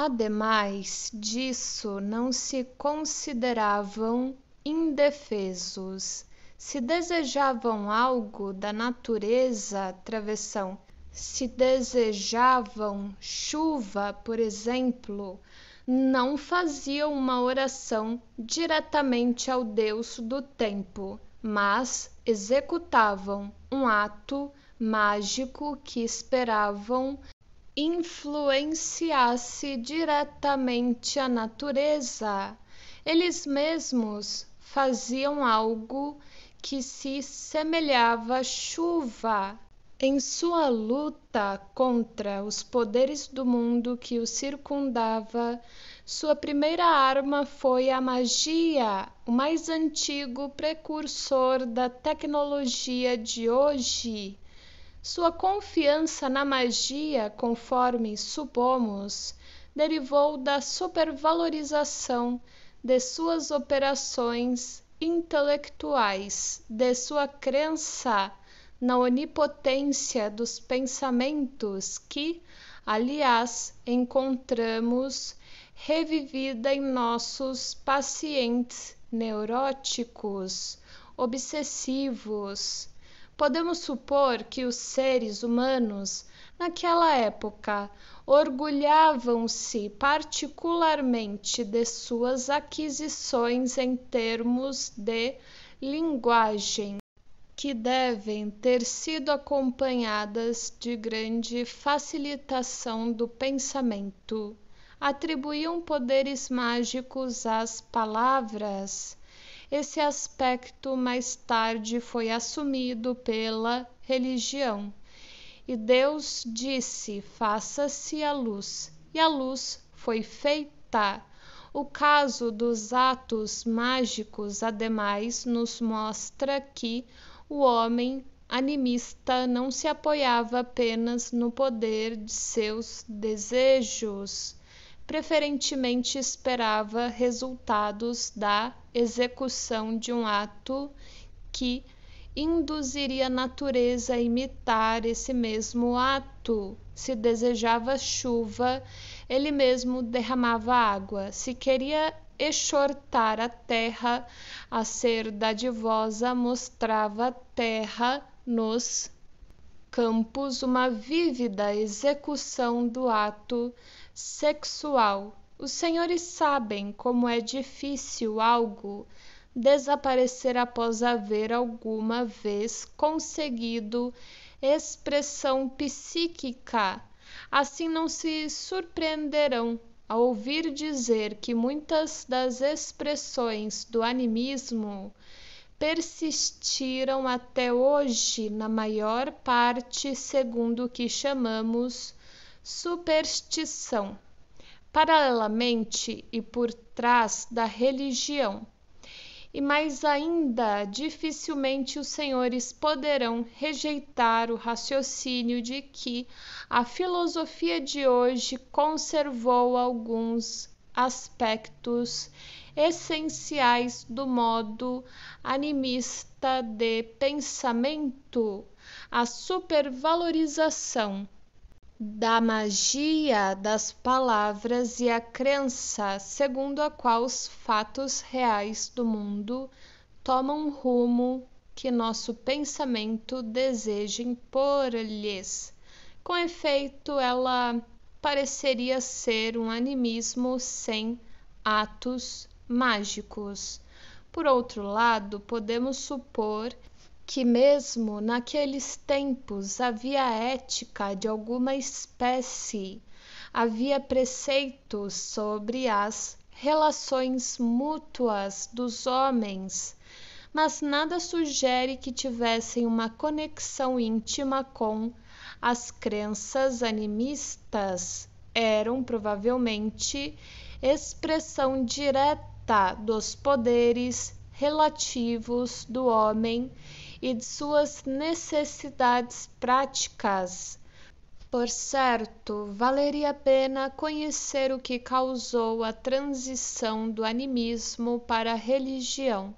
Ademais disso, não se consideravam indefesos. Se desejavam algo da natureza, travessão, se desejavam chuva, por exemplo, não faziam uma oração diretamente ao Deus do tempo, mas executavam um ato mágico que esperavam influenciasse diretamente a natureza. Eles mesmos faziam algo que se semelhava à chuva. Em sua luta contra os poderes do mundo que o circundava, sua primeira arma foi a magia, o mais antigo precursor da tecnologia de hoje. Sua confiança na magia, conforme supomos, derivou da supervalorização de suas operações intelectuais, de sua crença na onipotência dos pensamentos que, aliás, encontramos revivida em nossos pacientes neuróticos, obsessivos, Podemos supor que os seres humanos, naquela época, orgulhavam-se particularmente de suas aquisições em termos de linguagem, que devem ter sido acompanhadas de grande facilitação do pensamento. Atribuíam poderes mágicos às palavras esse aspecto mais tarde foi assumido pela religião. E Deus disse: Faça-se a luz, e a luz foi feita. O caso dos atos mágicos, ademais, nos mostra que o homem animista não se apoiava apenas no poder de seus desejos preferentemente esperava resultados da execução de um ato que induziria a natureza a imitar esse mesmo ato. Se desejava chuva, ele mesmo derramava água. Se queria exortar a terra a ser dadivosa, mostrava a terra nos campos uma vívida execução do ato sexual. Os senhores sabem como é difícil algo desaparecer após haver alguma vez conseguido expressão psíquica. Assim não se surpreenderão ao ouvir dizer que muitas das expressões do animismo persistiram até hoje na maior parte segundo o que chamamos superstição, paralelamente e por trás da religião. E mais ainda, dificilmente os senhores poderão rejeitar o raciocínio de que a filosofia de hoje conservou alguns aspectos essenciais do modo animista de pensamento, a supervalorização da magia das palavras e a crença segundo a qual os fatos reais do mundo tomam rumo que nosso pensamento deseja impor-lhes. Com efeito, ela pareceria ser um animismo sem atos mágicos. Por outro lado, podemos supor que mesmo naqueles tempos havia ética de alguma espécie, havia preceitos sobre as relações mútuas dos homens, mas nada sugere que tivessem uma conexão íntima com as crenças animistas. Eram provavelmente expressão direta dos poderes relativos do homem e de suas necessidades práticas. Por certo, valeria a pena conhecer o que causou a transição do animismo para a religião.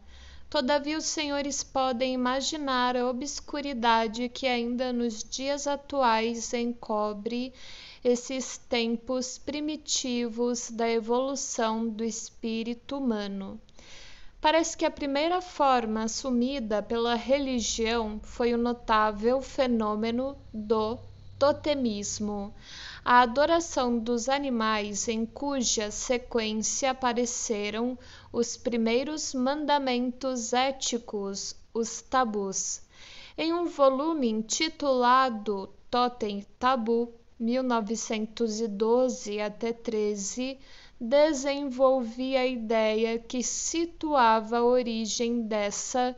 Todavia, os senhores podem imaginar a obscuridade que ainda nos dias atuais encobre esses tempos primitivos da evolução do espírito humano. Parece que a primeira forma assumida pela religião foi o notável fenômeno do totemismo, a adoração dos animais em cuja sequência apareceram os primeiros mandamentos éticos, os tabus. Em um volume intitulado Totem Tabu, 1912 até 13, desenvolvi a ideia que situava a origem dessa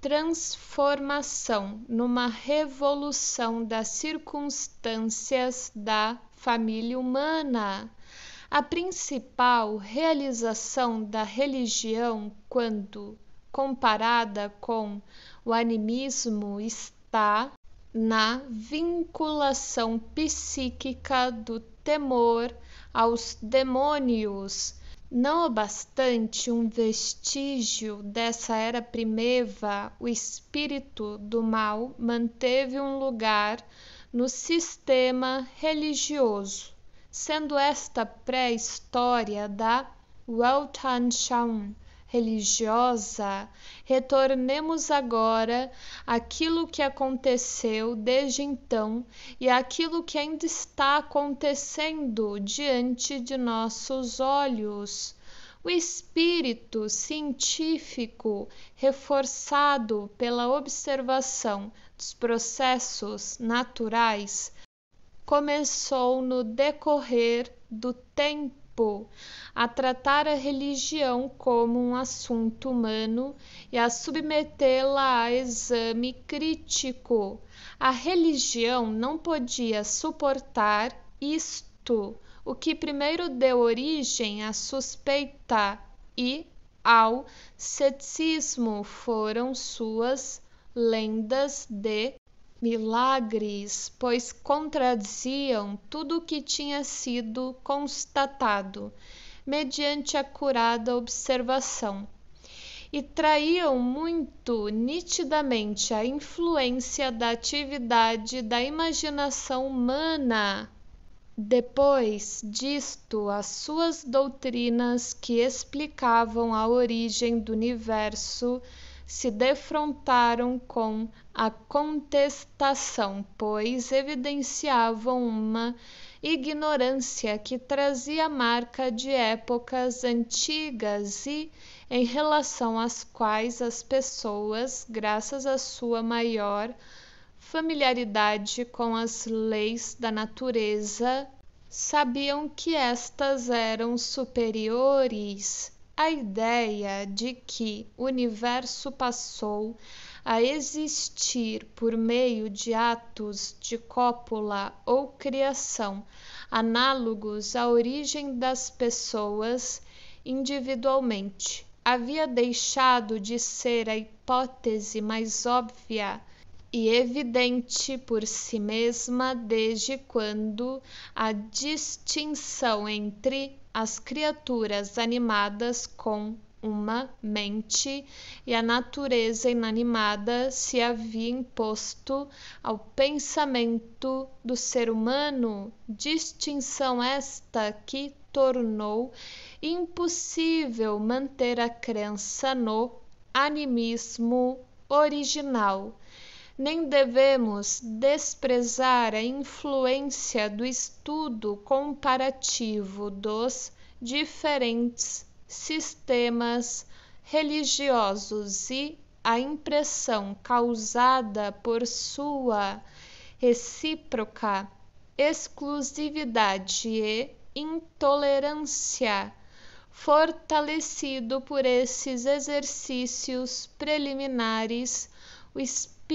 transformação numa revolução das circunstâncias da família humana. A principal realização da religião, quando comparada com o animismo, está na vinculação psíquica do temor aos demônios. Não obstante um vestígio dessa era primeva, o espírito do mal manteve um lugar no sistema religioso, sendo esta pré-história da Weltanschauung religiosa, retornemos agora àquilo que aconteceu desde então e àquilo que ainda está acontecendo diante de nossos olhos. O espírito científico, reforçado pela observação dos processos naturais, começou no decorrer do tempo a tratar a religião como um assunto humano e a submetê-la a exame crítico. A religião não podia suportar isto, o que primeiro deu origem à suspeita e ao ceticismo foram suas lendas de milagres, pois contradiziam tudo o que tinha sido constatado mediante acurada observação, e traíam muito nitidamente a influência da atividade da imaginação humana. Depois disto, as suas doutrinas que explicavam a origem do universo se defrontaram com a contestação, pois evidenciavam uma ignorância que trazia marca de épocas antigas e em relação às quais as pessoas, graças à sua maior familiaridade com as leis da natureza, sabiam que estas eram superiores a ideia de que o universo passou a existir por meio de atos de cópula ou criação, análogos à origem das pessoas individualmente, havia deixado de ser a hipótese mais óbvia e evidente por si mesma desde quando a distinção entre as criaturas animadas com uma mente e a natureza inanimada se havia imposto ao pensamento do ser humano, distinção esta que tornou impossível manter a crença no animismo original, nem devemos desprezar a influência do estudo comparativo dos diferentes sistemas religiosos e a impressão causada por sua recíproca exclusividade e intolerância, fortalecido por esses exercícios preliminares, o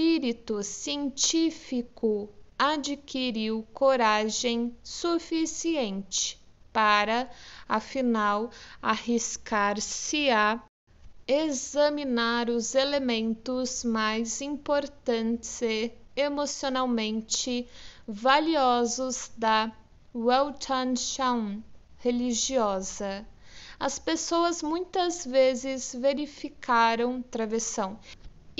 espírito científico adquiriu coragem suficiente para, afinal, arriscar-se a examinar os elementos mais importantes e emocionalmente valiosos da Weltanschauung religiosa. As pessoas muitas vezes verificaram travessão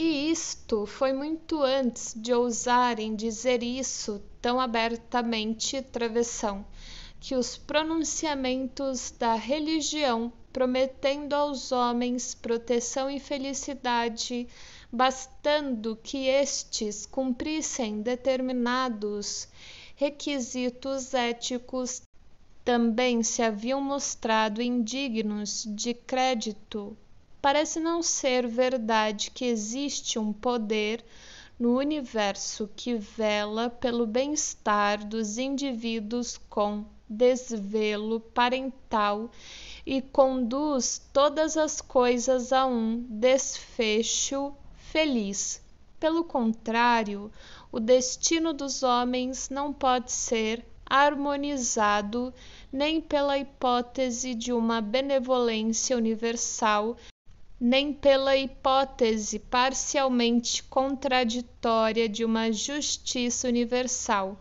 e isto foi muito antes de ousarem dizer isso tão abertamente travessão, que os pronunciamentos da religião prometendo aos homens proteção e felicidade, bastando que estes cumprissem determinados requisitos éticos, também se haviam mostrado indignos de crédito parece não ser verdade que existe um poder no universo que vela pelo bem-estar dos indivíduos com desvelo parental e conduz todas as coisas a um desfecho feliz. Pelo contrário, o destino dos homens não pode ser harmonizado nem pela hipótese de uma benevolência universal nem pela hipótese parcialmente contraditória de uma justiça universal.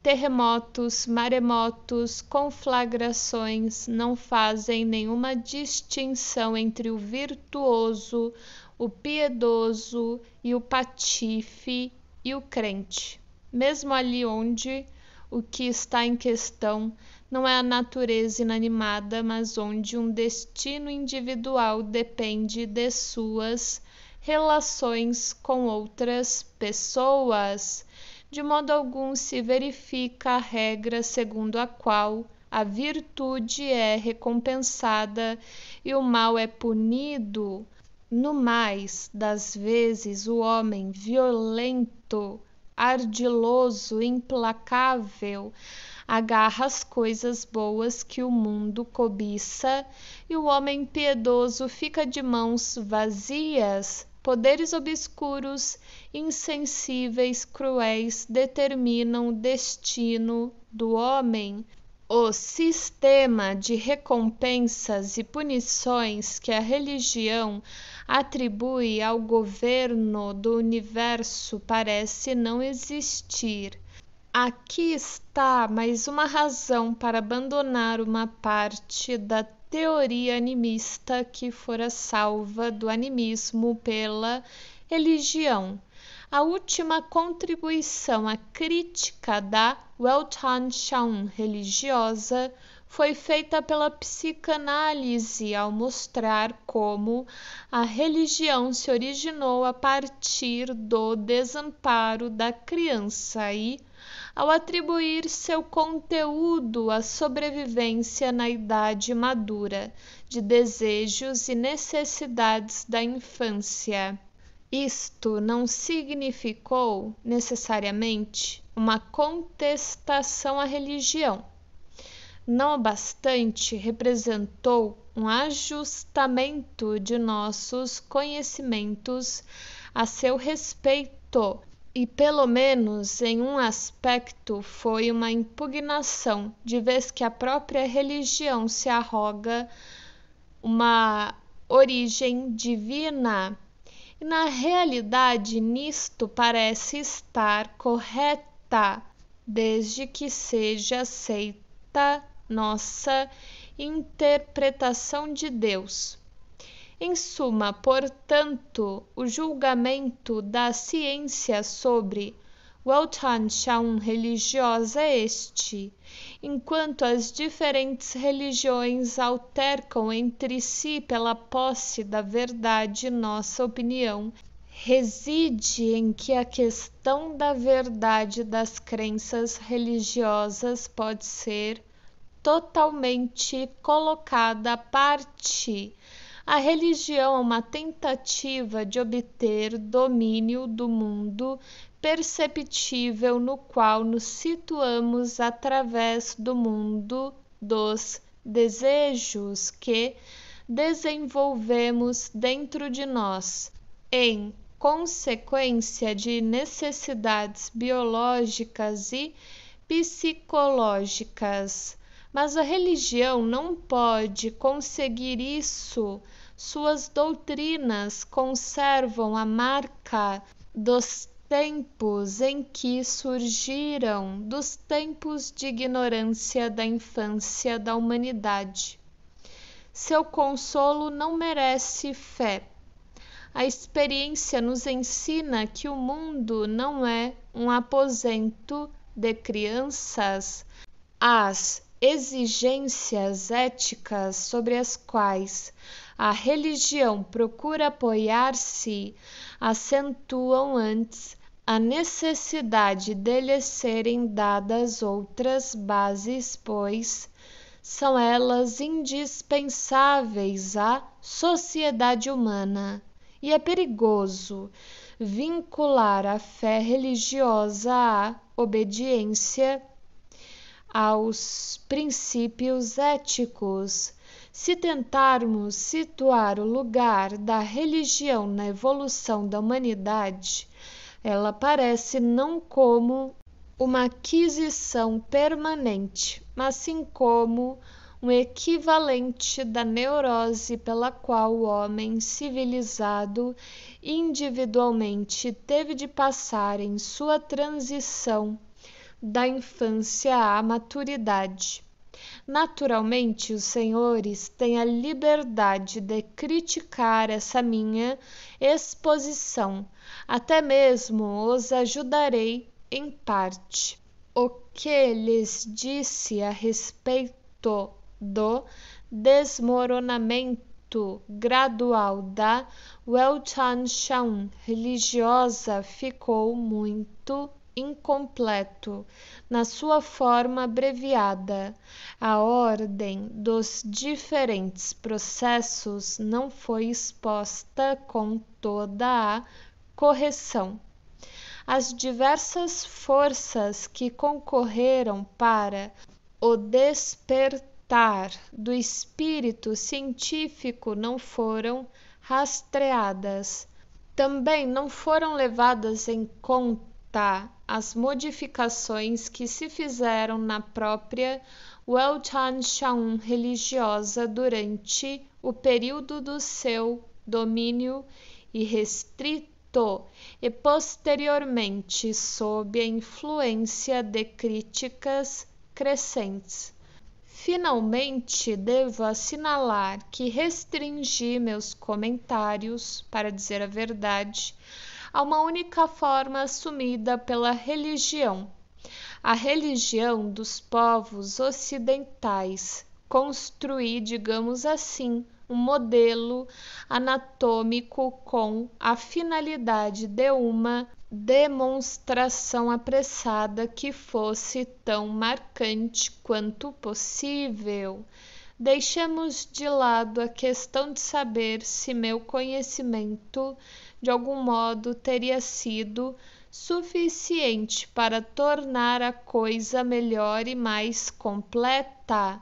Terremotos, maremotos, conflagrações não fazem nenhuma distinção entre o virtuoso, o piedoso e o patife e o crente, mesmo ali onde o que está em questão não é a natureza inanimada, mas onde um destino individual depende de suas relações com outras pessoas. De modo algum se verifica a regra segundo a qual a virtude é recompensada e o mal é punido. No mais das vezes, o homem violento, ardiloso, implacável, agarra as coisas boas que o mundo cobiça, e o homem piedoso fica de mãos vazias. Poderes obscuros, insensíveis, cruéis, determinam o destino do homem. O sistema de recompensas e punições que a religião atribui ao governo do universo parece não existir. Aqui está mais uma razão para abandonar uma parte da teoria animista que fora salva do animismo pela religião. A última contribuição à crítica da Weltanschauung religiosa foi feita pela psicanálise ao mostrar como a religião se originou a partir do desamparo da criança e ao atribuir seu conteúdo à sobrevivência na idade madura de desejos e necessidades da infância. Isto não significou necessariamente uma contestação à religião. Não obstante, representou um ajustamento de nossos conhecimentos a seu respeito e pelo menos em um aspecto foi uma impugnação, de vez que a própria religião se arroga uma origem divina. E na realidade, nisto parece estar correta, desde que seja aceita nossa interpretação de Deus. Em suma, portanto, o julgamento da ciência sobre Weltanschauung religiosa é este, enquanto as diferentes religiões altercam entre si pela posse da verdade, nossa opinião reside em que a questão da verdade das crenças religiosas pode ser totalmente colocada à parte a religião é uma tentativa de obter domínio do mundo perceptível no qual nos situamos através do mundo dos desejos que desenvolvemos dentro de nós, em consequência de necessidades biológicas e psicológicas. Mas a religião não pode conseguir isso suas doutrinas conservam a marca dos tempos em que surgiram, dos tempos de ignorância da infância da humanidade. Seu consolo não merece fé. A experiência nos ensina que o mundo não é um aposento de crianças. As exigências éticas sobre as quais a religião procura apoiar-se acentuam antes a necessidade de lhes serem dadas outras bases, pois são elas indispensáveis à sociedade humana. E é perigoso vincular a fé religiosa à obediência aos princípios éticos se tentarmos situar o lugar da religião na evolução da humanidade, ela aparece não como uma aquisição permanente, mas sim como um equivalente da neurose pela qual o homem civilizado individualmente teve de passar em sua transição da infância à maturidade. Naturalmente, os senhores têm a liberdade de criticar essa minha exposição, até mesmo os ajudarei em parte. O que lhes disse a respeito do desmoronamento gradual da Weltanschauung religiosa ficou muito incompleto, na sua forma abreviada. A ordem dos diferentes processos não foi exposta com toda a correção. As diversas forças que concorreram para o despertar do espírito científico não foram rastreadas. Também não foram levadas em conta citar as modificações que se fizeram na própria Weltanschauung religiosa durante o período do seu domínio irrestrito e posteriormente sob a influência de críticas crescentes. Finalmente, devo assinalar que restringi meus comentários, para dizer a verdade, a uma única forma assumida pela religião, a religião dos povos ocidentais, construir, digamos assim, um modelo anatômico com a finalidade de uma demonstração apressada que fosse tão marcante quanto possível. Deixemos de lado a questão de saber se meu conhecimento de algum modo, teria sido suficiente para tornar a coisa melhor e mais completa.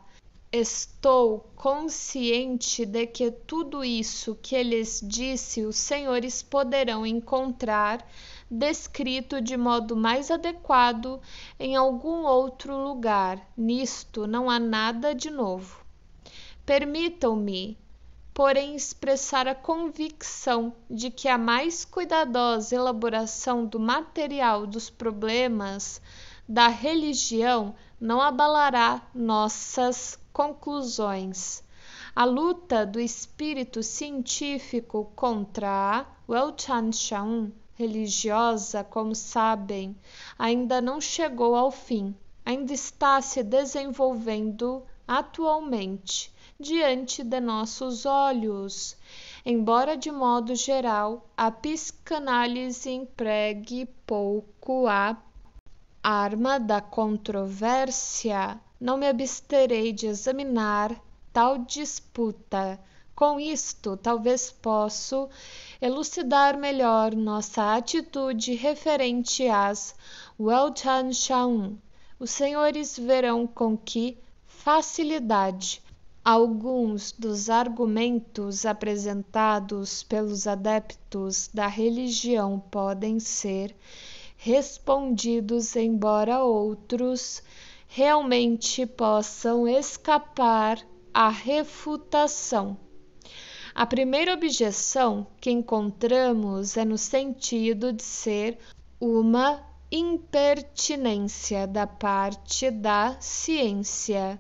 Estou consciente de que tudo isso que lhes disse os senhores poderão encontrar descrito de modo mais adequado em algum outro lugar. Nisto não há nada de novo. Permitam-me porém expressar a convicção de que a mais cuidadosa elaboração do material dos problemas da religião não abalará nossas conclusões. A luta do espírito científico contra a shan religiosa, como sabem, ainda não chegou ao fim, ainda está se desenvolvendo atualmente diante de nossos olhos. Embora, de modo geral, a psicanálise empregue pouco a arma da controvérsia, não me absterei de examinar tal disputa. Com isto, talvez possa elucidar melhor nossa atitude referente às Weltanschauung. Os senhores verão com que facilidade alguns dos argumentos apresentados pelos adeptos da religião podem ser respondidos, embora outros realmente possam escapar à refutação. A primeira objeção que encontramos é no sentido de ser uma impertinência da parte da ciência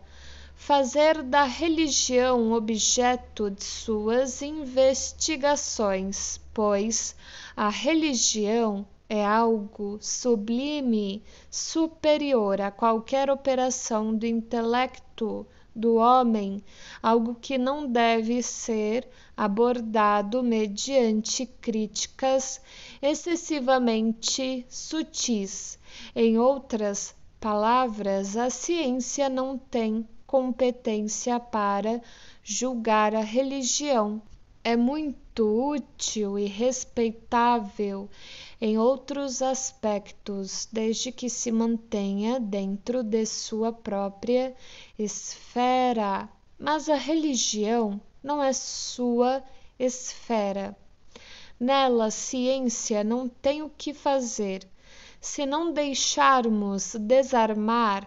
fazer da religião objeto de suas investigações, pois a religião é algo sublime, superior a qualquer operação do intelecto do homem, algo que não deve ser abordado mediante críticas excessivamente sutis. Em outras palavras, a ciência não tem competência para julgar a religião. É muito útil e respeitável em outros aspectos, desde que se mantenha dentro de sua própria esfera. Mas a religião não é sua esfera. Nela, a ciência não tem o que fazer. Se não deixarmos desarmar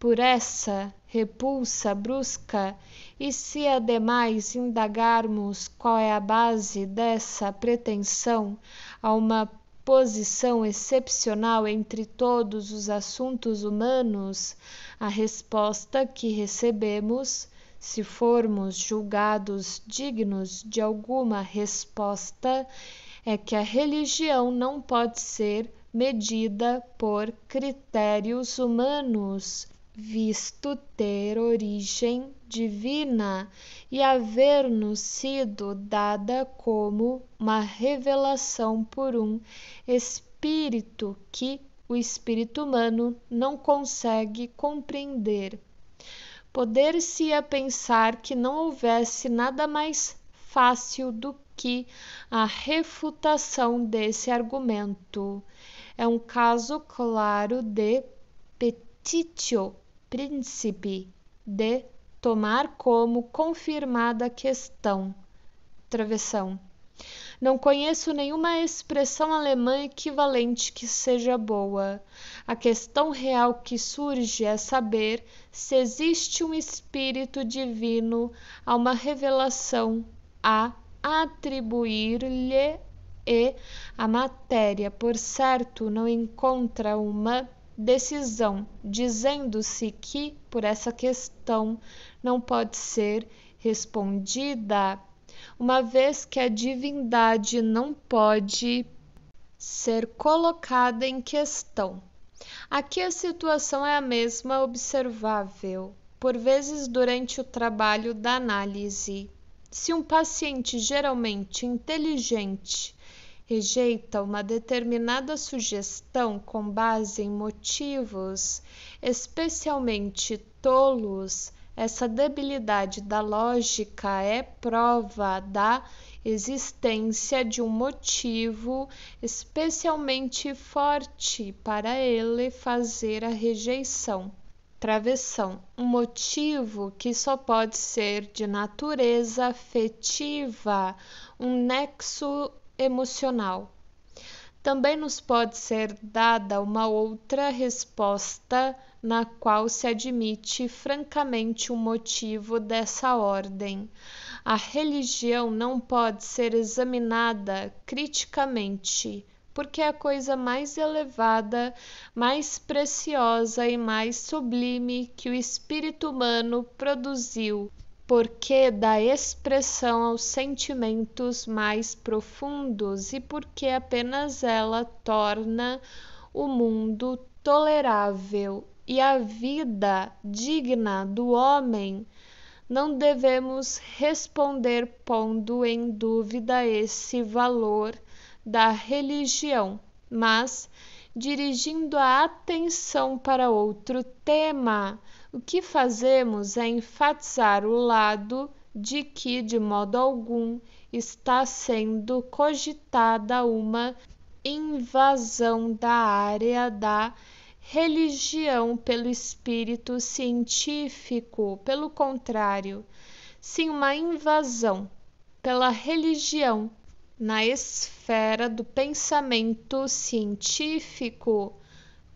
por essa repulsa brusca, e se ademais é indagarmos qual é a base dessa pretensão a uma posição excepcional entre todos os assuntos humanos, a resposta que recebemos, se formos julgados dignos de alguma resposta, é que a religião não pode ser medida por critérios humanos, visto ter origem divina e haver-nos sido dada como uma revelação por um espírito que o espírito humano não consegue compreender. Poder-se-ia pensar que não houvesse nada mais fácil do que a refutação desse argumento. É um caso claro de petitio príncipe de tomar como confirmada questão. Travessão. Não conheço nenhuma expressão alemã equivalente que seja boa. A questão real que surge é saber se existe um espírito divino, a uma revelação a atribuir-lhe e a matéria, por certo, não encontra uma decisão, dizendo-se que por essa questão não pode ser respondida, uma vez que a divindade não pode ser colocada em questão. Aqui a situação é a mesma observável, por vezes durante o trabalho da análise. Se um paciente geralmente inteligente rejeita uma determinada sugestão com base em motivos especialmente tolos, essa debilidade da lógica é prova da existência de um motivo especialmente forte para ele fazer a rejeição. Travessão, um motivo que só pode ser de natureza afetiva, um nexo emocional. Também nos pode ser dada uma outra resposta na qual se admite francamente o motivo dessa ordem. A religião não pode ser examinada criticamente, porque é a coisa mais elevada, mais preciosa e mais sublime que o espírito humano produziu porque dá expressão aos sentimentos mais profundos e porque apenas ela torna o mundo tolerável e a vida digna do homem, não devemos responder pondo em dúvida esse valor da religião, mas dirigindo a atenção para outro tema o que fazemos é enfatizar o lado de que, de modo algum, está sendo cogitada uma invasão da área da religião pelo espírito científico. Pelo contrário, sim, uma invasão pela religião na esfera do pensamento científico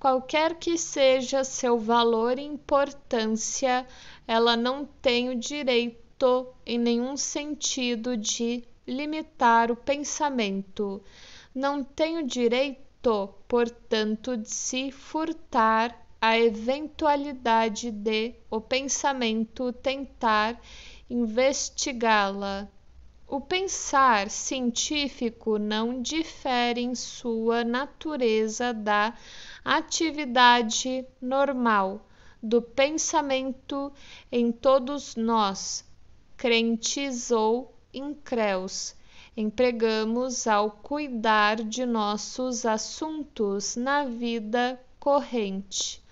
qualquer que seja seu valor e importância, ela não tem o direito, em nenhum sentido, de limitar o pensamento. Não tem o direito, portanto, de se furtar à eventualidade de o pensamento tentar investigá-la o pensar científico não difere em sua natureza da atividade normal do pensamento em todos nós, crentes ou incréus. Empregamos ao cuidar de nossos assuntos na vida corrente.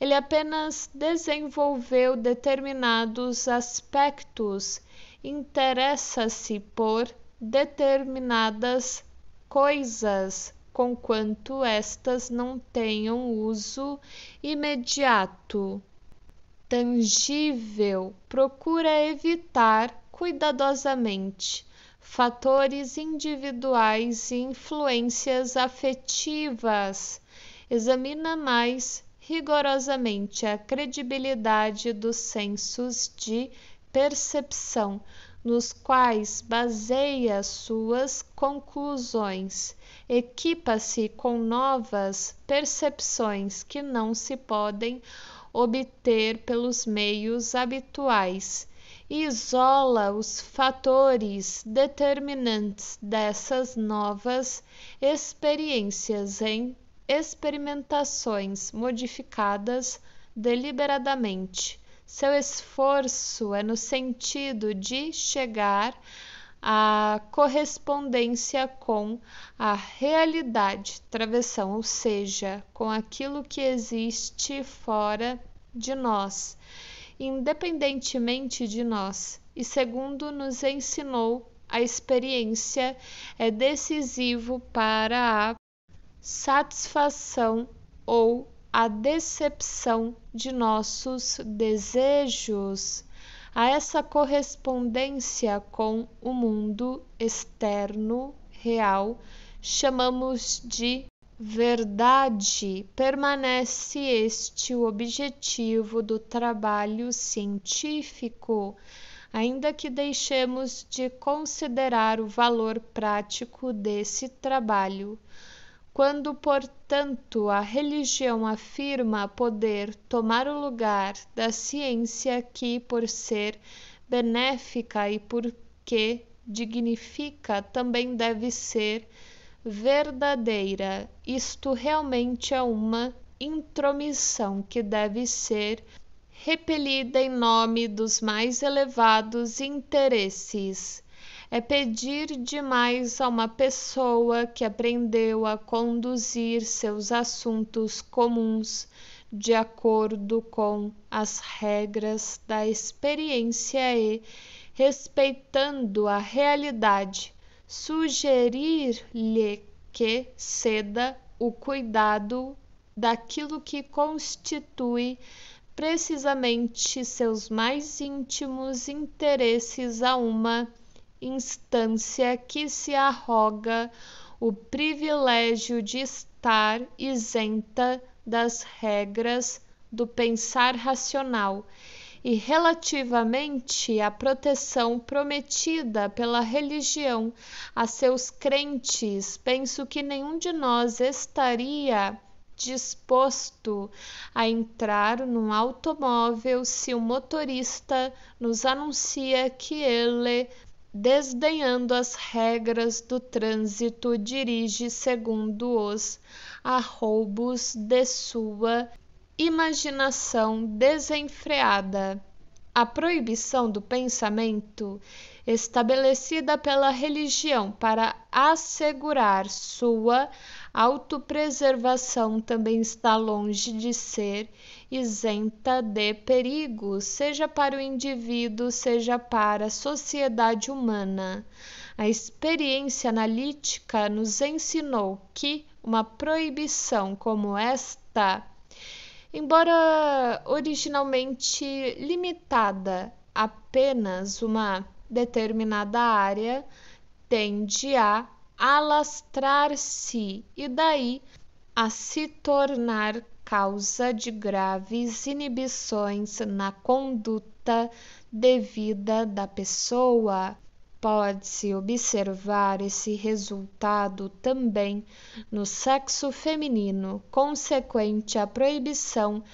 Ele apenas desenvolveu determinados aspectos interessa-se por determinadas coisas, conquanto estas não tenham uso imediato. Tangível procura evitar cuidadosamente fatores individuais e influências afetivas. Examina mais rigorosamente a credibilidade dos censos de percepção, nos quais baseia suas conclusões. Equipa-se com novas percepções que não se podem obter pelos meios habituais. Isola os fatores determinantes dessas novas experiências em experimentações modificadas deliberadamente seu esforço é no sentido de chegar à correspondência com a realidade, travessão, ou seja, com aquilo que existe fora de nós, independentemente de nós. E segundo nos ensinou, a experiência é decisivo para a satisfação ou à decepção de nossos desejos, a essa correspondência com o mundo externo real, chamamos de verdade. Permanece este o objetivo do trabalho científico ainda que deixemos de considerar o valor prático desse trabalho. Quando, portanto, a religião afirma poder tomar o lugar da ciência que, por ser benéfica e porque dignifica, também deve ser verdadeira, isto realmente é uma intromissão que deve ser repelida em nome dos mais elevados interesses é pedir demais a uma pessoa que aprendeu a conduzir seus assuntos comuns de acordo com as regras da experiência e, respeitando a realidade, sugerir-lhe que ceda o cuidado daquilo que constitui precisamente seus mais íntimos interesses a uma instância que se arroga o privilégio de estar isenta das regras do pensar racional e relativamente à proteção prometida pela religião a seus crentes, penso que nenhum de nós estaria disposto a entrar num automóvel se o motorista nos anuncia que ele desdenhando as regras do trânsito, dirige segundo-os arroubos de sua imaginação desenfreada. A proibição do pensamento, estabelecida pela religião para assegurar sua autopreservação, também está longe de ser isenta de perigo, seja para o indivíduo, seja para a sociedade humana. A experiência analítica nos ensinou que uma proibição como esta, embora originalmente limitada a apenas uma determinada área, tende a alastrar-se e daí a se tornar causa de graves inibições na conduta devida da pessoa. Pode-se observar esse resultado também no sexo feminino, consequente à proibição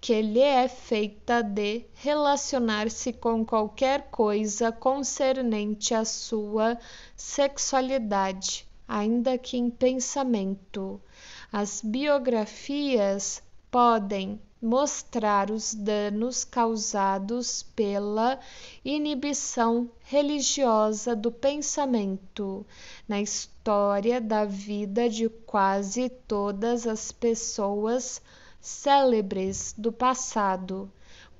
que lhe é feita de relacionar-se com qualquer coisa concernente à sua sexualidade, ainda que em pensamento. As biografias podem mostrar os danos causados pela inibição religiosa do pensamento na história da vida de quase todas as pessoas célebres do passado.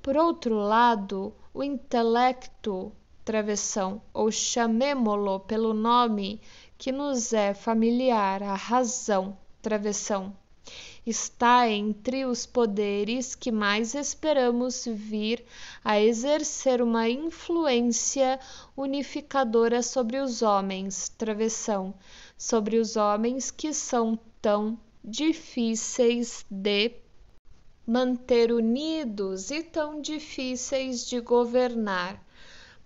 Por outro lado, o intelecto travessão, ou chamemo-lo pelo nome que nos é familiar, a razão travessão. Está entre os poderes que mais esperamos vir a exercer uma influência unificadora sobre os homens, travessão, sobre os homens que são tão difíceis de manter unidos e tão difíceis de governar.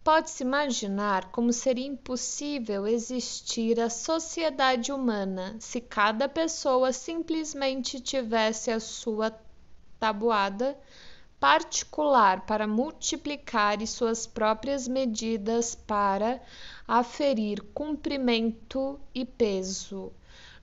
Pode-se imaginar como seria impossível existir a sociedade humana se cada pessoa simplesmente tivesse a sua tabuada particular para multiplicar e suas próprias medidas para aferir comprimento e peso.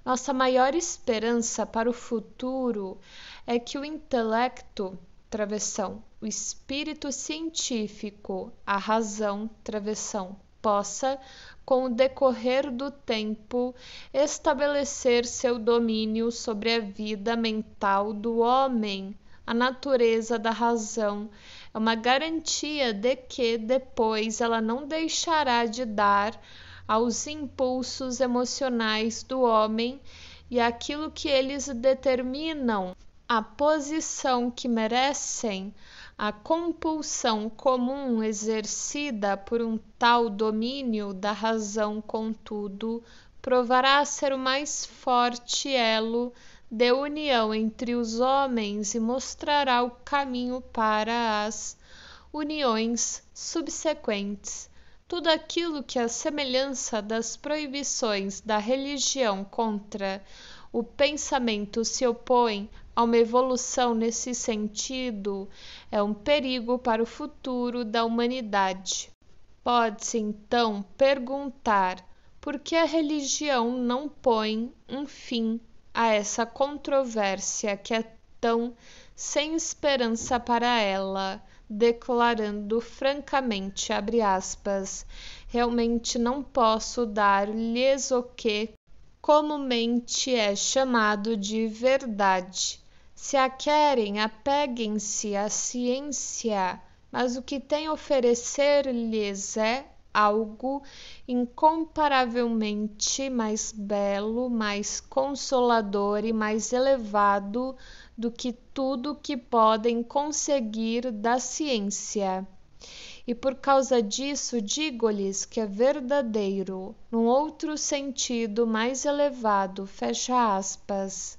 Nossa maior esperança para o futuro é que o intelecto travessão, o espírito científico, a razão, travessão, possa, com o decorrer do tempo, estabelecer seu domínio sobre a vida mental do homem. A natureza da razão é uma garantia de que depois ela não deixará de dar aos impulsos emocionais do homem e aquilo que eles determinam a posição que merecem a compulsão comum exercida por um tal domínio da razão, contudo, provará ser o mais forte elo de união entre os homens e mostrará o caminho para as uniões subsequentes. Tudo aquilo que a semelhança das proibições da religião contra o pensamento se opõem a uma evolução nesse sentido, é um perigo para o futuro da humanidade. Pode-se então perguntar por que a religião não põe um fim a essa controvérsia que é tão sem esperança para ela, declarando francamente, abre aspas, realmente não posso dar-lhes o que comumente é chamado de verdade. Se a querem, apeguem-se à ciência, mas o que tem a oferecer-lhes é algo incomparavelmente mais belo, mais consolador e mais elevado do que tudo que podem conseguir da ciência e por causa disso digo-lhes que é verdadeiro, num outro sentido mais elevado, fecha aspas.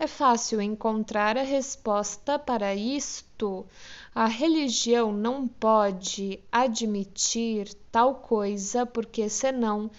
É fácil encontrar a resposta para isto. A religião não pode admitir tal coisa, porque senão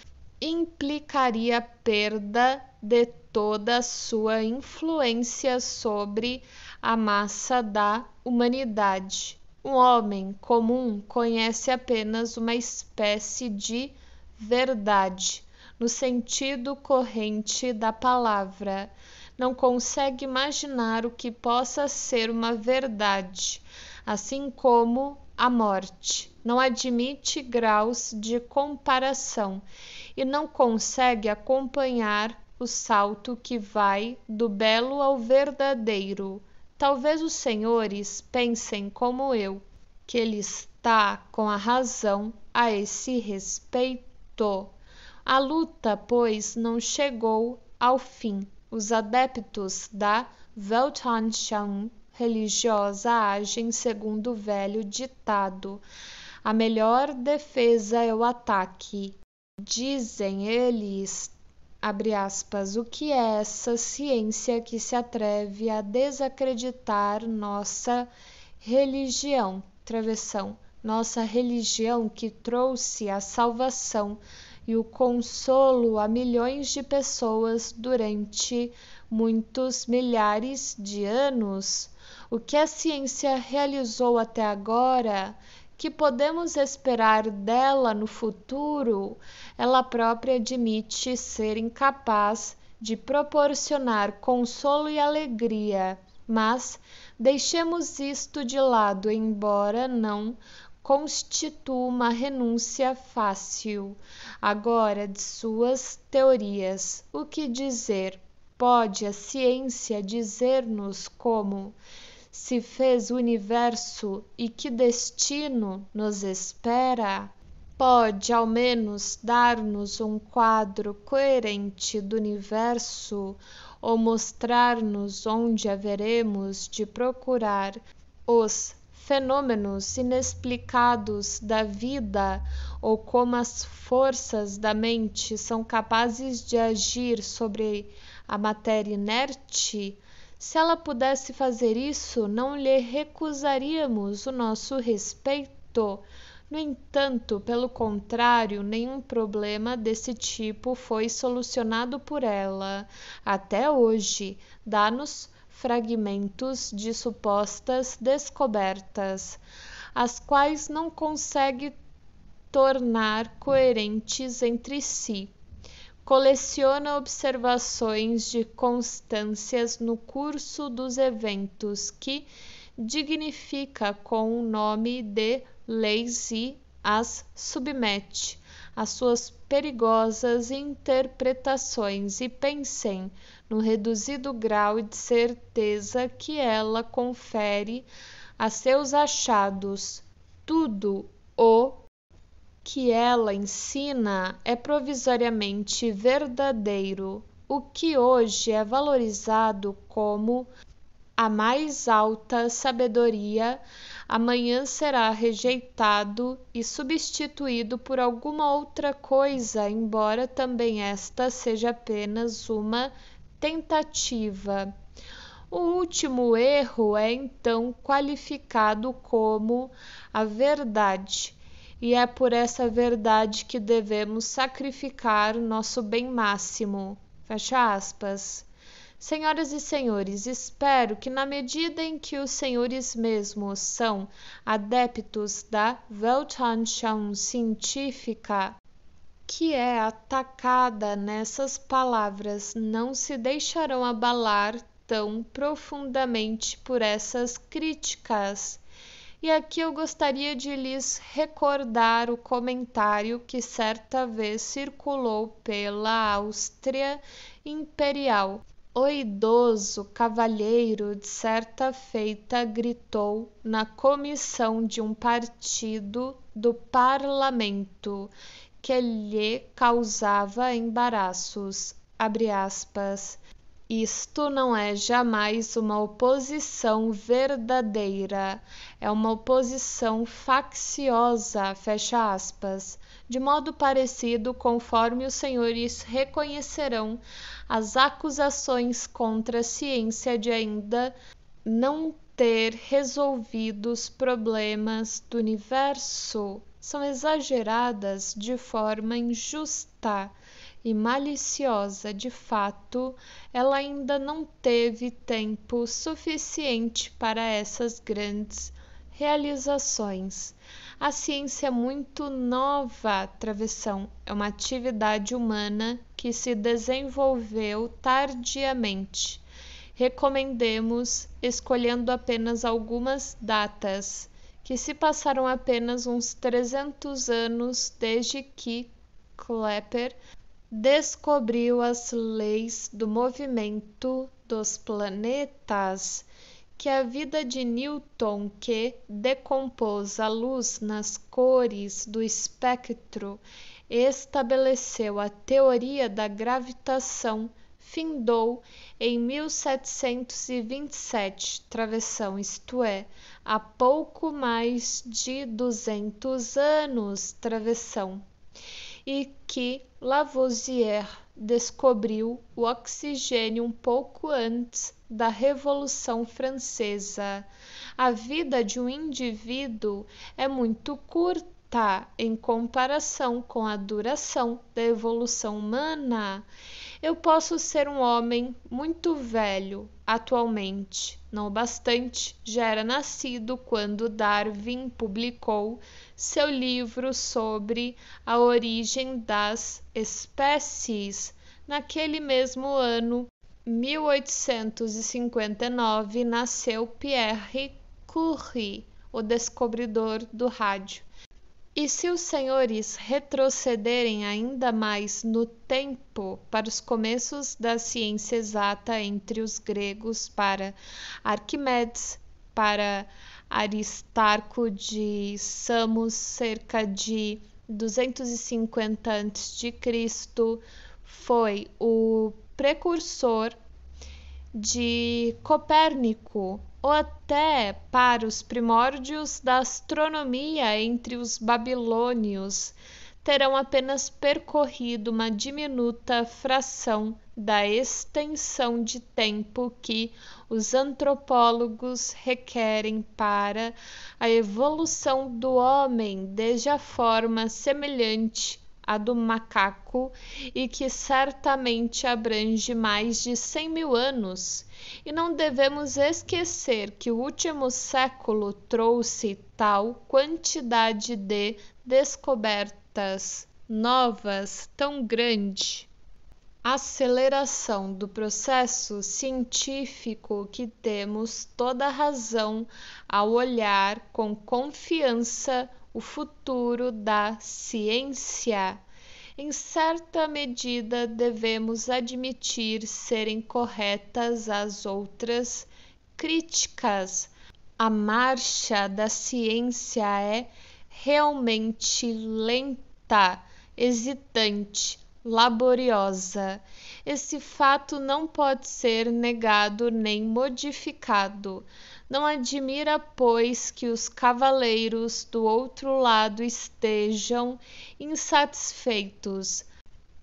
implicaria perda de toda a sua influência sobre a massa da humanidade. Um homem comum conhece apenas uma espécie de verdade, no sentido corrente da palavra. Não consegue imaginar o que possa ser uma verdade, assim como a morte. Não admite graus de comparação e não consegue acompanhar o salto que vai do belo ao verdadeiro Talvez os senhores pensem como eu, que ele está com a razão a esse respeito. A luta, pois, não chegou ao fim. Os adeptos da Weltanschauung religiosa agem segundo o velho ditado: a melhor defesa é o ataque. Dizem eles abre aspas, o que é essa ciência que se atreve a desacreditar nossa religião? Travessão, nossa religião que trouxe a salvação e o consolo a milhões de pessoas durante muitos milhares de anos. O que a ciência realizou até agora que podemos esperar dela no futuro, ela própria admite ser incapaz de proporcionar consolo e alegria. Mas deixemos isto de lado, embora não constitua uma renúncia fácil. Agora, de suas teorias, o que dizer? Pode a ciência dizer-nos como se fez o universo e que destino nos espera, pode ao menos dar-nos um quadro coerente do universo ou mostrar-nos onde haveremos de procurar os fenômenos inexplicados da vida ou como as forças da mente são capazes de agir sobre a matéria inerte, se ela pudesse fazer isso, não lhe recusaríamos o nosso respeito. No entanto, pelo contrário, nenhum problema desse tipo foi solucionado por ela. Até hoje, dá-nos fragmentos de supostas descobertas, as quais não consegue tornar coerentes entre si coleciona observações de constâncias no curso dos eventos que dignifica com o nome de leis e as submete às suas perigosas interpretações e pensem no reduzido grau de certeza que ela confere a seus achados. Tudo o que ela ensina é provisoriamente verdadeiro, o que hoje é valorizado como a mais alta sabedoria, amanhã será rejeitado e substituído por alguma outra coisa, embora também esta seja apenas uma tentativa. O último erro é então qualificado como a verdade e é por essa verdade que devemos sacrificar nosso bem máximo. Fecha aspas. Senhoras e senhores, espero que, na medida em que os senhores mesmos são adeptos da Weltanschauung científica, que é atacada nessas palavras, não se deixarão abalar tão profundamente por essas críticas e aqui eu gostaria de lhes recordar o comentário que certa vez circulou pela Áustria Imperial. O idoso cavalheiro de certa feita gritou na comissão de um partido do parlamento que lhe causava embaraços, isto não é jamais uma oposição verdadeira, é uma oposição facciosa, fecha aspas, de modo parecido conforme os senhores reconhecerão as acusações contra a ciência de ainda não ter resolvido os problemas do universo são exageradas de forma injusta e maliciosa de fato, ela ainda não teve tempo suficiente para essas grandes realizações. A ciência é muito nova, travessão, é uma atividade humana que se desenvolveu tardiamente. Recomendemos escolhendo apenas algumas datas, que se passaram apenas uns 300 anos desde que Klepper descobriu as leis do movimento dos planetas, que a vida de Newton, que decompôs a luz nas cores do espectro, estabeleceu a teoria da gravitação, findou em 1727, travessão, isto é, há pouco mais de 200 anos, travessão e que Lavoisier descobriu o oxigênio um pouco antes da Revolução Francesa. A vida de um indivíduo é muito curta em comparação com a duração da evolução humana. Eu posso ser um homem muito velho atualmente, não bastante, já era nascido quando Darwin publicou seu livro sobre a origem das espécies, naquele mesmo ano. 1859 nasceu Pierre Curie, o descobridor do rádio. E se os senhores retrocederem ainda mais no tempo para os começos da ciência exata entre os gregos, para Arquimedes, para Aristarco de Samos, cerca de 250 a.C., foi o precursor de Copérnico, ou até para os primórdios da astronomia entre os babilônios, terão apenas percorrido uma diminuta fração da extensão de tempo que os antropólogos requerem para a evolução do homem desde a forma semelhante a do macaco, e que certamente abrange mais de 100 mil anos, e não devemos esquecer que o último século trouxe tal quantidade de descobertas novas tão grande. aceleração do processo científico que temos toda razão ao olhar com confiança o futuro da ciência. Em certa medida, devemos admitir serem corretas as outras críticas. A marcha da ciência é realmente lenta, hesitante, laboriosa. Esse fato não pode ser negado nem modificado. Não admira, pois, que os cavaleiros do outro lado estejam insatisfeitos.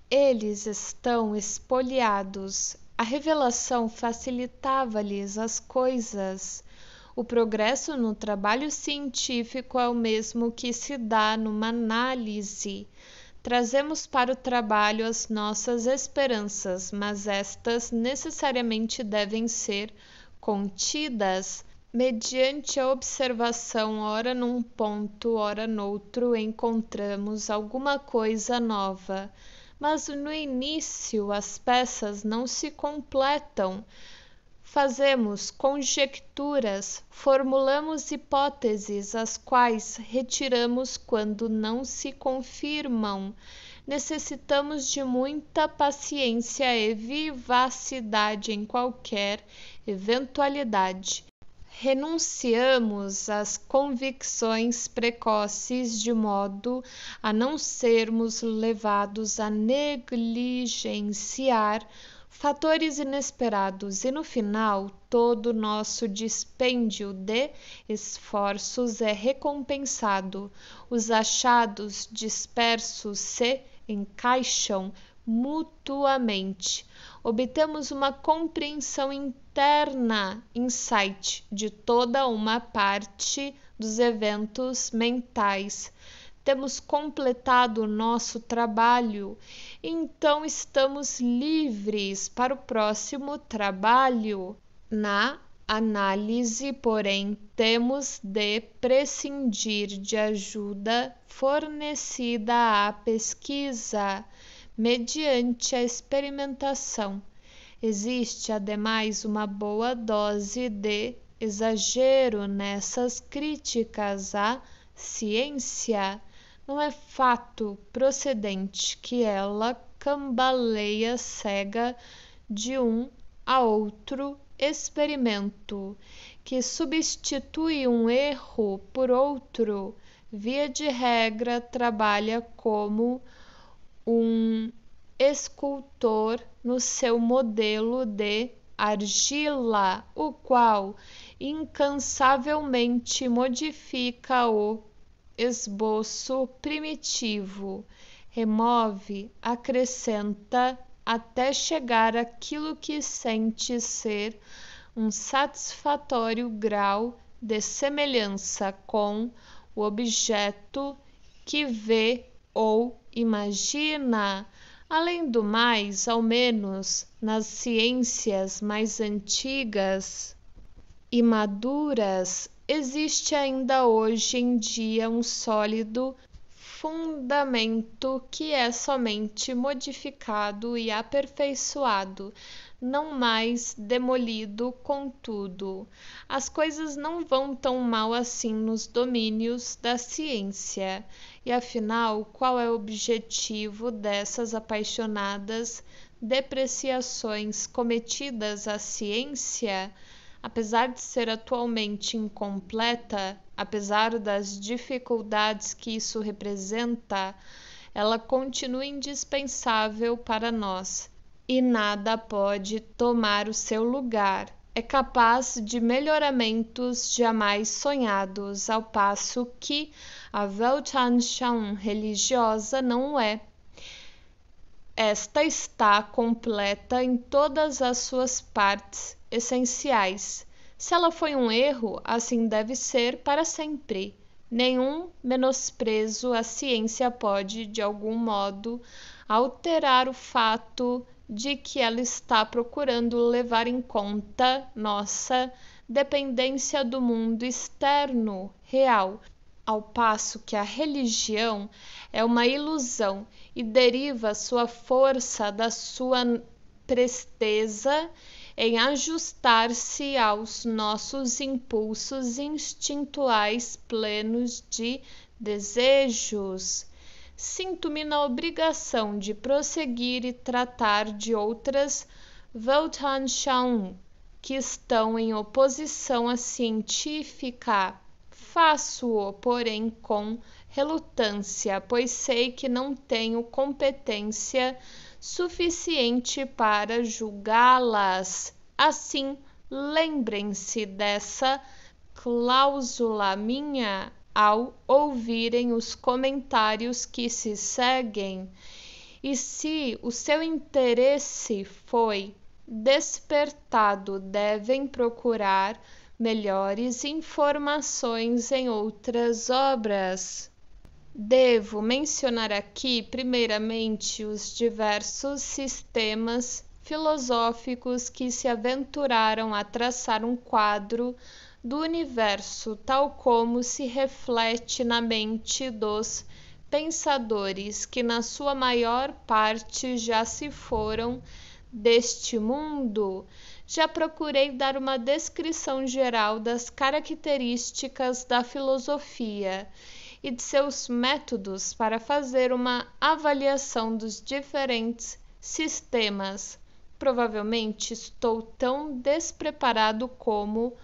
Eles estão espoliados. A revelação facilitava-lhes as coisas. O progresso no trabalho científico é o mesmo que se dá numa análise. Trazemos para o trabalho as nossas esperanças, mas estas necessariamente devem ser contidas Mediante a observação, ora num ponto, ora noutro, encontramos alguma coisa nova, mas no início as peças não se completam. Fazemos conjecturas, formulamos hipóteses, as quais retiramos quando não se confirmam. Necessitamos de muita paciência e vivacidade em qualquer eventualidade renunciamos às convicções precoces de modo a não sermos levados a negligenciar fatores inesperados e no final todo nosso dispêndio de esforços é recompensado. Os achados dispersos se encaixam mutuamente. Obtemos uma compreensão interna externa insight de toda uma parte dos eventos mentais. Temos completado o nosso trabalho, então estamos livres para o próximo trabalho. Na análise, porém, temos de prescindir de ajuda fornecida à pesquisa mediante a experimentação Existe, ademais, uma boa dose de exagero nessas críticas à ciência. Não é fato procedente que ela cambaleia cega de um a outro experimento, que substitui um erro por outro, via de regra, trabalha como um escultor no seu modelo de argila, o qual incansavelmente modifica o esboço primitivo, remove, acrescenta até chegar àquilo que sente ser um satisfatório grau de semelhança com o objeto que vê ou imagina Além do mais, ao menos nas ciências mais antigas e maduras, existe ainda hoje em dia um sólido fundamento que é somente modificado e aperfeiçoado não mais demolido, contudo. As coisas não vão tão mal assim nos domínios da ciência. E afinal, qual é o objetivo dessas apaixonadas depreciações cometidas à ciência? Apesar de ser atualmente incompleta, apesar das dificuldades que isso representa, ela continua indispensável para nós e nada pode tomar o seu lugar. É capaz de melhoramentos jamais sonhados, ao passo que a Weltanschauung religiosa não é. Esta está completa em todas as suas partes essenciais. Se ela foi um erro, assim deve ser para sempre. Nenhum menosprezo à ciência pode, de algum modo, alterar o fato de que ela está procurando levar em conta nossa dependência do mundo externo real, ao passo que a religião é uma ilusão e deriva sua força da sua presteza em ajustar-se aos nossos impulsos instintuais plenos de desejos, sinto-me na obrigação de prosseguir e tratar de outras Weltanschauung que estão em oposição à científica. Faço-o, porém, com relutância, pois sei que não tenho competência suficiente para julgá-las. Assim, lembrem-se dessa cláusula minha ao ouvirem os comentários que se seguem, e se o seu interesse foi despertado, devem procurar melhores informações em outras obras. Devo mencionar aqui, primeiramente, os diversos sistemas filosóficos que se aventuraram a traçar um quadro do universo, tal como se reflete na mente dos pensadores que, na sua maior parte, já se foram deste mundo, já procurei dar uma descrição geral das características da filosofia e de seus métodos para fazer uma avaliação dos diferentes sistemas. Provavelmente estou tão despreparado como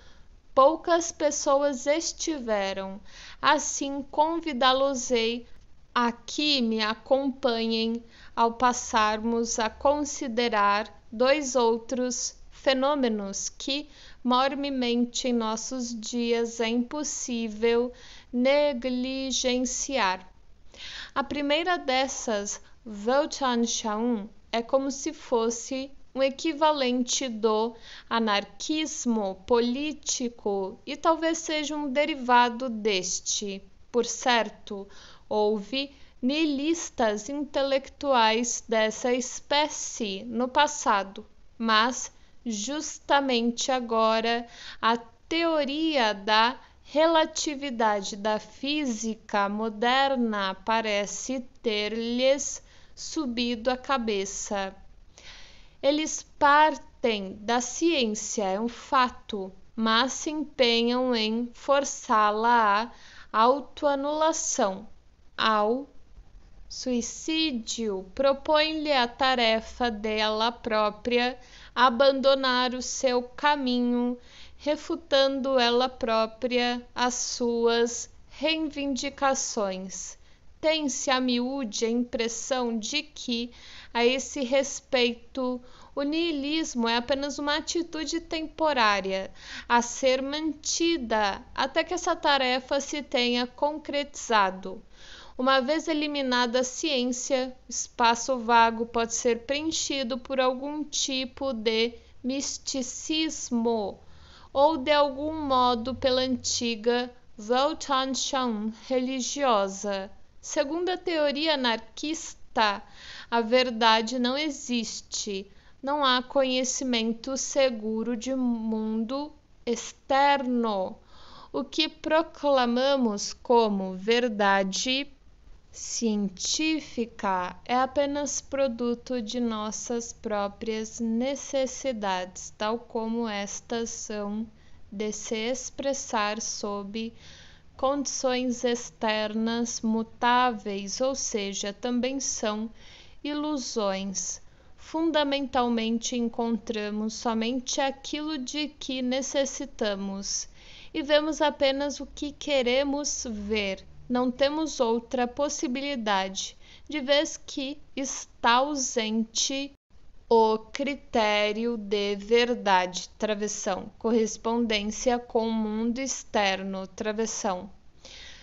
poucas pessoas estiveram. Assim convidá-los-ei a que me acompanhem ao passarmos a considerar dois outros fenômenos que, mormemente em nossos dias, é impossível negligenciar. A primeira dessas, Weltanschauung, é como se fosse um equivalente do anarquismo político e talvez seja um derivado deste. Por certo, houve nihilistas intelectuais dessa espécie no passado, mas justamente agora a teoria da relatividade da física moderna parece ter-lhes subido a cabeça. Eles partem da ciência, é um fato, mas se empenham em forçá-la à autoanulação, ao suicídio. Propõe-lhe a tarefa dela própria abandonar o seu caminho, refutando ela própria as suas reivindicações tem-se a miúde a impressão de que, a esse respeito, o niilismo é apenas uma atitude temporária a ser mantida até que essa tarefa se tenha concretizado. Uma vez eliminada a ciência, o espaço vago pode ser preenchido por algum tipo de misticismo ou de algum modo pela antiga Weltanschauung religiosa. Segundo a teoria anarquista, a verdade não existe. Não há conhecimento seguro de mundo externo. O que proclamamos como verdade científica é apenas produto de nossas próprias necessidades, tal como estas são de se expressar sob condições externas mutáveis, ou seja, também são ilusões. Fundamentalmente, encontramos somente aquilo de que necessitamos e vemos apenas o que queremos ver. Não temos outra possibilidade, de vez que está ausente o critério de verdade, travessão, correspondência com o mundo externo, travessão.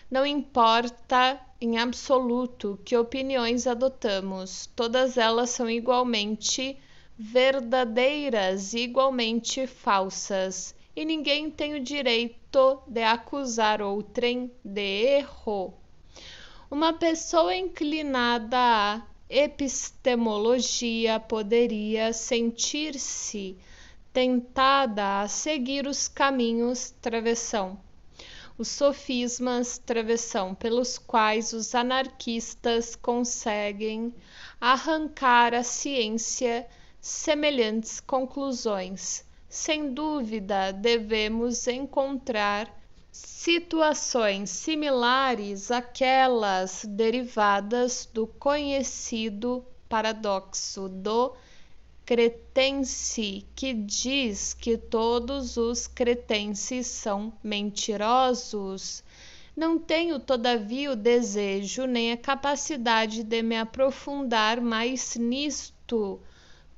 Não importa em absoluto que opiniões adotamos, todas elas são igualmente verdadeiras e igualmente falsas, e ninguém tem o direito de acusar outrem de erro. Uma pessoa inclinada a epistemologia poderia sentir-se tentada a seguir os caminhos travessão, os sofismas travessão, pelos quais os anarquistas conseguem arrancar à ciência semelhantes conclusões. Sem dúvida, devemos encontrar situações similares àquelas derivadas do conhecido paradoxo do cretense, que diz que todos os cretenses são mentirosos. Não tenho, todavia, o desejo nem a capacidade de me aprofundar mais nisto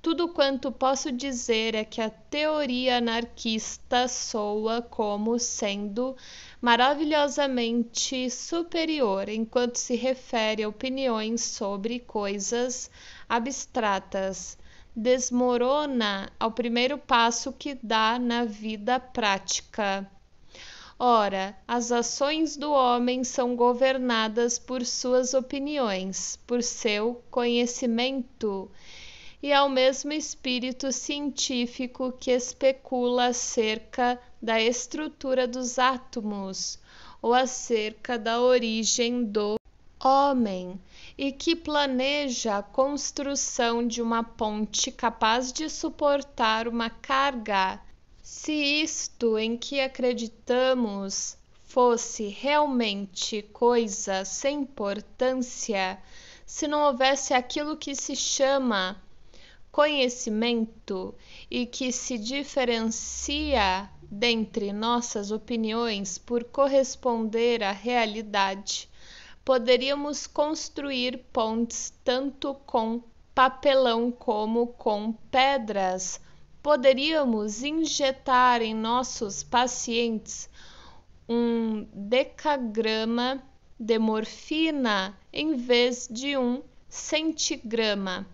tudo quanto posso dizer é que a teoria anarquista soa como sendo maravilhosamente superior enquanto se refere a opiniões sobre coisas abstratas. Desmorona ao primeiro passo que dá na vida prática. Ora, as ações do homem são governadas por suas opiniões, por seu conhecimento e ao mesmo espírito científico que especula acerca da estrutura dos átomos ou acerca da origem do homem e que planeja a construção de uma ponte capaz de suportar uma carga, se isto em que acreditamos fosse realmente coisa sem importância, se não houvesse aquilo que se chama conhecimento e que se diferencia dentre nossas opiniões por corresponder à realidade, poderíamos construir pontes tanto com papelão como com pedras. Poderíamos injetar em nossos pacientes um decagrama de morfina em vez de um centigrama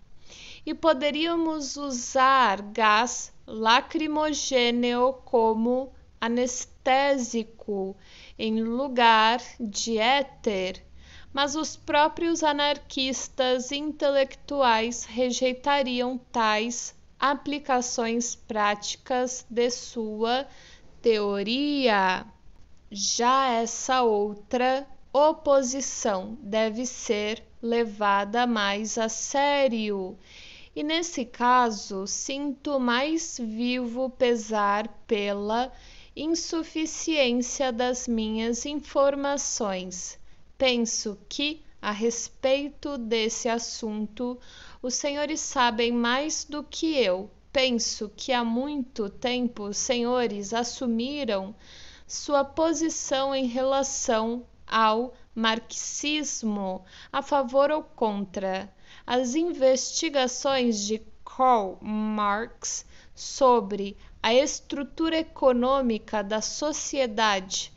e poderíamos usar gás lacrimogêneo como anestésico em lugar de éter, mas os próprios anarquistas intelectuais rejeitariam tais aplicações práticas de sua teoria. Já essa outra oposição deve ser levada mais a sério e nesse caso sinto mais vivo pesar pela insuficiência das minhas informações. Penso que, a respeito desse assunto, os senhores sabem mais do que eu. Penso que há muito tempo os senhores assumiram sua posição em relação ao marxismo, a favor ou contra as investigações de Karl Marx sobre a estrutura econômica da sociedade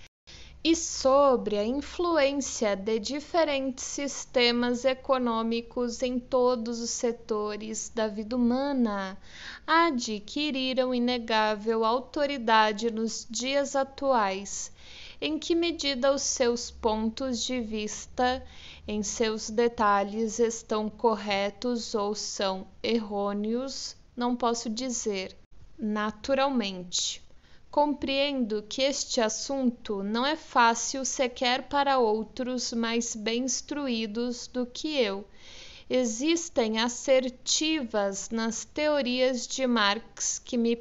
e sobre a influência de diferentes sistemas econômicos em todos os setores da vida humana, adquiriram inegável autoridade nos dias atuais. Em que medida os seus pontos de vista em seus detalhes estão corretos ou são errôneos, não posso dizer, naturalmente. Compreendo que este assunto não é fácil sequer para outros mais bem instruídos do que eu. Existem assertivas nas teorias de Marx que me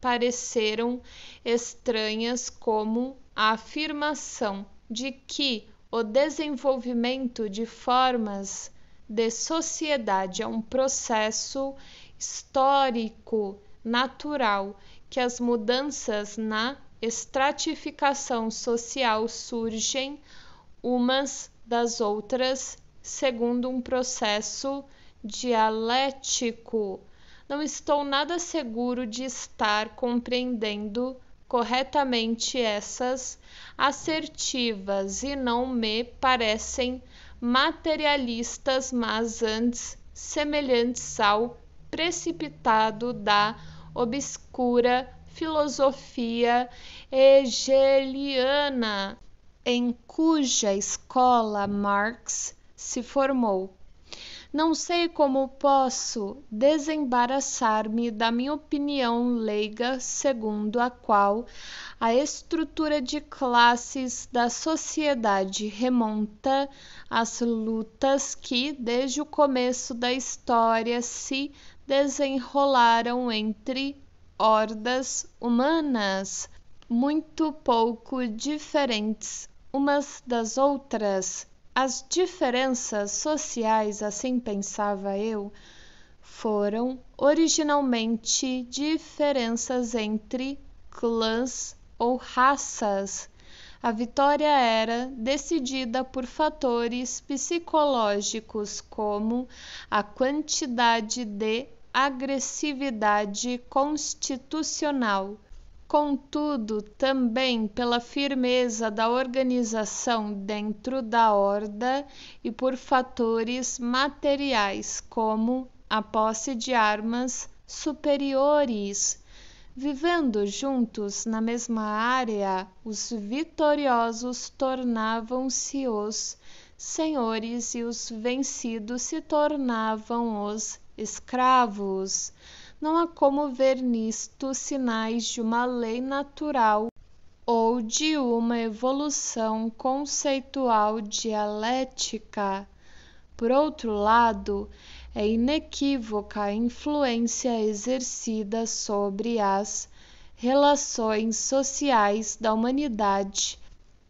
pareceram estranhas, como a afirmação de que o desenvolvimento de formas de sociedade é um processo histórico natural que as mudanças na estratificação social surgem umas das outras segundo um processo dialético. Não estou nada seguro de estar compreendendo corretamente essas assertivas e não me parecem materialistas, mas antes semelhantes ao precipitado da obscura filosofia hegeliana, em cuja escola Marx se formou. Não sei como posso desembaraçar-me da minha opinião leiga, segundo a qual a estrutura de classes da sociedade remonta às lutas que, desde o começo da história, se desenrolaram entre hordas humanas muito pouco diferentes umas das outras as diferenças sociais, assim pensava eu, foram originalmente diferenças entre clãs ou raças. A vitória era decidida por fatores psicológicos, como a quantidade de agressividade constitucional, contudo, também pela firmeza da organização dentro da horda e por fatores materiais, como a posse de armas superiores. Vivendo juntos na mesma área, os vitoriosos tornavam-se os senhores e os vencidos se tornavam os escravos não há como ver nisto sinais de uma lei natural ou de uma evolução conceitual dialética. Por outro lado, é inequívoca a influência exercida sobre as relações sociais da humanidade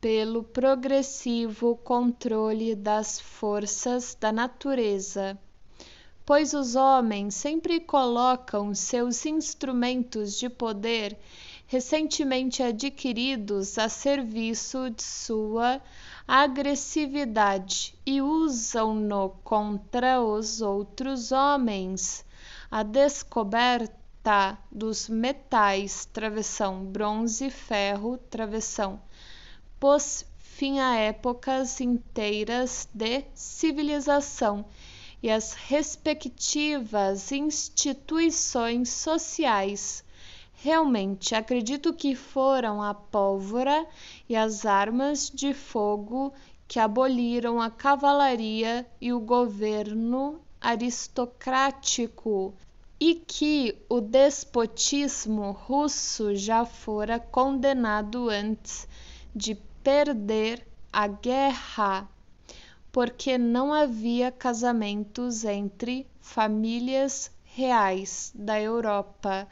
pelo progressivo controle das forças da natureza pois os homens sempre colocam seus instrumentos de poder recentemente adquiridos a serviço de sua agressividade e usam-no contra os outros homens. A descoberta dos metais travessão bronze e ferro travessão pôs fim a épocas inteiras de civilização e as respectivas instituições sociais. Realmente, acredito que foram a pólvora e as armas de fogo que aboliram a cavalaria e o governo aristocrático e que o despotismo russo já fora condenado antes de perder a guerra porque não havia casamentos entre famílias reais da Europa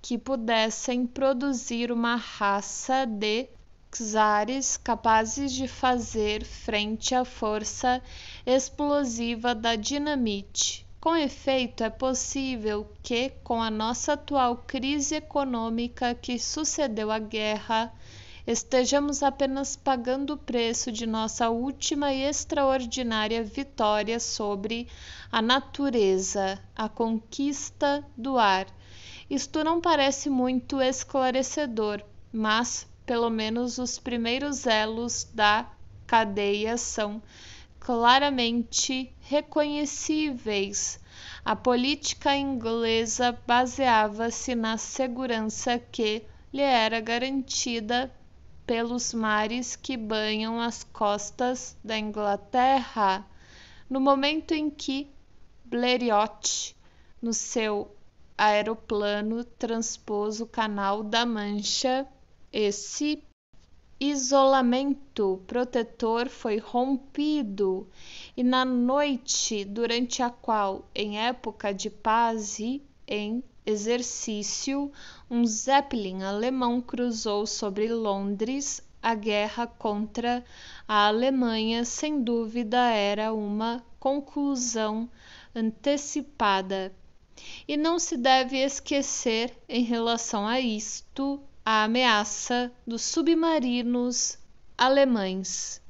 que pudessem produzir uma raça de czares capazes de fazer frente à força explosiva da dinamite. Com efeito, é possível que, com a nossa atual crise econômica que sucedeu à guerra, estejamos apenas pagando o preço de nossa última e extraordinária vitória sobre a natureza, a conquista do ar. Isto não parece muito esclarecedor, mas pelo menos os primeiros elos da cadeia são claramente reconhecíveis. A política inglesa baseava-se na segurança que lhe era garantida pelos mares que banham as costas da Inglaterra. No momento em que Blériot, no seu aeroplano, transpôs o Canal da Mancha, esse isolamento protetor foi rompido e na noite durante a qual, em época de paz e em exercício, um Zeppelin alemão cruzou sobre Londres. A guerra contra a Alemanha, sem dúvida, era uma conclusão antecipada. E não se deve esquecer, em relação a isto, a ameaça dos submarinos alemães.